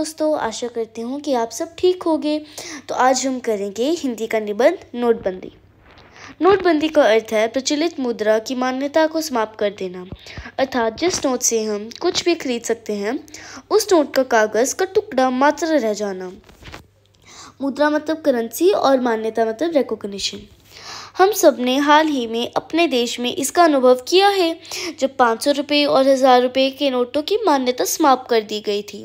दोस्तों आशा करती हूँ कि आप सब ठीक होंगे तो आज हम करेंगे हिंदी का निबंध नोटबंदी नोटबंदी का अर्थ है प्रचलित मुद्रा की मान्यता को समाप्त कर देना अर्थात जिस नोट से हम कुछ भी खरीद सकते हैं उस नोट का कागज़ का टुकड़ा मात्र रह जाना मुद्रा मतलब करेंसी और मान्यता मतलब रिकोगशन हम सब ने हाल ही में अपने देश में इसका अनुभव किया है जब पाँच सौ रुपये और हज़ार रुपये के नोटों की मान्यता समाप्त कर दी गई थी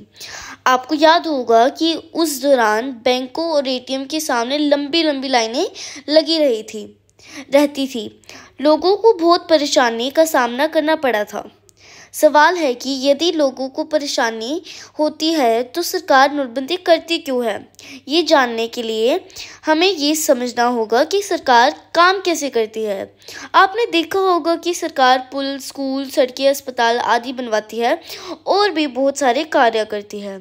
आपको याद होगा कि उस दौरान बैंकों और एटीएम के सामने लंबी लंबी लाइनें लगी रही थी रहती थी लोगों को बहुत परेशानी का सामना करना पड़ा था सवाल है कि यदि लोगों को परेशानी होती है तो सरकार नोटबंदी करती क्यों है ये जानने के लिए हमें ये समझना होगा कि सरकार काम कैसे करती है आपने देखा होगा कि सरकार पुल स्कूल सड़कें अस्पताल आदि बनवाती है और भी बहुत सारे कार्य करती है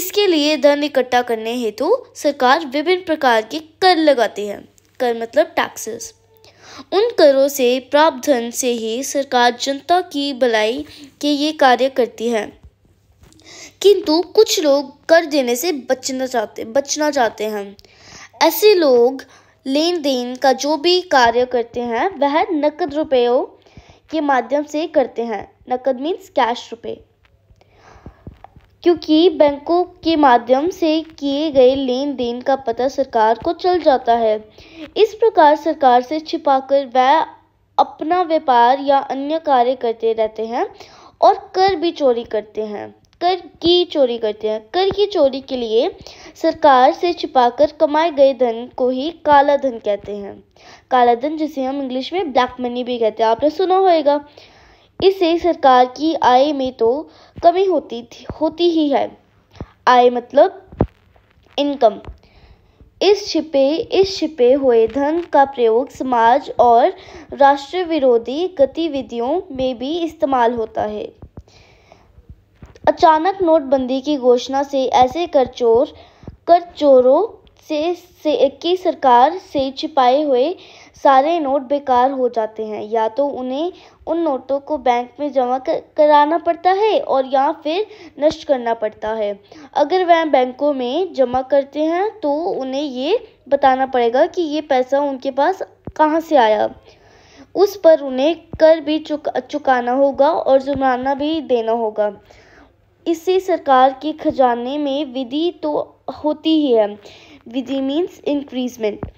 इसके लिए धन इकट्ठा करने हेतु सरकार विभिन्न प्रकार के कर लगाती है कर मतलब टैक्सेस उन करों से प्राप्त धन से ही सरकार जनता की भलाई के ये कार्य करती है किंतु कुछ लोग कर देने से बचना चाहते बचना चाहते हैं ऐसे लोग लेन देन का जो भी कार्य करते हैं वह नकद रुपयों के माध्यम से करते हैं नकद मीन्स कैश रुपये क्योंकि बैंकों के माध्यम से किए गए लेन देन का पता सरकार को चल जाता है इस प्रकार सरकार से छिपाकर वह अपना व्यापार या अन्य कार्य करते रहते हैं और कर भी चोरी करते हैं कर की चोरी करते हैं कर की चोरी के लिए सरकार से छिपाकर कमाए गए धन को ही काला धन कहते हैं काला धन जिसे हम इंग्लिश में ब्लैक मनी भी कहते हैं आपने सुना होगा इससे सरकार की आय में तो कमी होती थी होती ही है आय मतलब इनकम इस छिपे इस छिपे हुए धन का प्रयोग समाज और राष्ट्र विरोधी गतिविधियों में भी इस्तेमाल होता है अचानक नोटबंदी की घोषणा से ऐसे कर चोर कर चोरों से, से की सरकार से छिपाए हुए सारे नोट बेकार हो जाते हैं या तो उन्हें उन नोटों को बैंक में जमा कराना पड़ता है और या फिर नष्ट करना पड़ता है अगर वह बैंकों में जमा करते हैं तो उन्हें ये बताना पड़ेगा कि ये पैसा उनके पास कहाँ से आया उस पर उन्हें कर भी चुका चुकाना होगा और जुर्माना भी देना होगा इससे सरकार के खजाने में विधि तो होती ही है विधि मीन्स इंक्रीजमेंट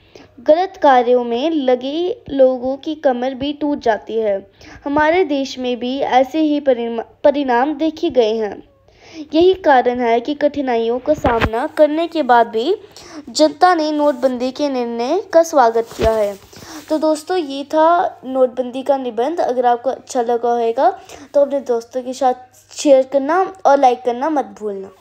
गलत कार्यों में लगे लोगों की कमर भी टूट जाती है हमारे देश में भी ऐसे ही परिणाम देखे गए हैं यही कारण है कि कठिनाइयों का सामना करने के बाद भी जनता ने नोटबंदी के निर्णय का स्वागत किया है तो दोस्तों ये था नोटबंदी का निबंध अगर आपको अच्छा लगा होगा तो अपने दोस्तों के साथ शेयर करना और लाइक करना मत भूलना